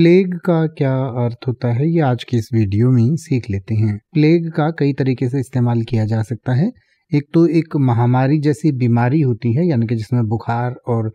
plague का क्या अर्थ होता है ये आज के इस वीडियो में सीख लेते हैं प्लेग का कई तरीके से इस्तेमाल किया जा सकता है एक तो एक महामारी जैसी बीमारी होती है यानी कि जिसमें बुखार और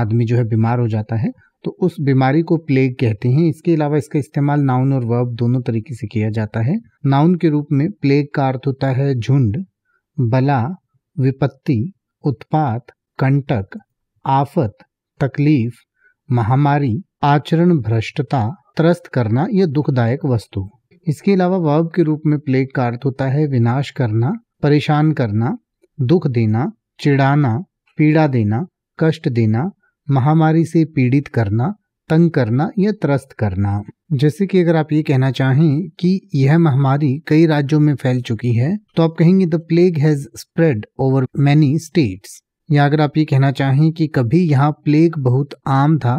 आदमी जो है बीमार हो जाता है तो उस बीमारी को प्लेग कहते हैं इसके अलावा इसका इस्तेमाल नाउन और वर्ब दोनों तरीके से किया जाता है नाउन के रूप में प्लेग का अर्थ होता है झुंड बला विपत्ति उत्पात कंटक आफत तकलीफ महामारी आचरण भ्रष्टता त्रस्त करना या दुखदायक वस्तु इसके अलावा वर्ब के रूप में प्लेग का अर्थ होता है विनाश करना परेशान करना दुख देना चिड़ाना पीड़ा देना कष्ट देना महामारी से पीड़ित करना तंग करना या त्रस्त करना जैसे कि अगर आप ये कहना चाहें कि यह महामारी कई राज्यों में फैल चुकी है तो आप कहेंगे the plague has spread over many states या अगर आप ये कहना चाहें कि कभी यहाँ प्लेग बहुत आम था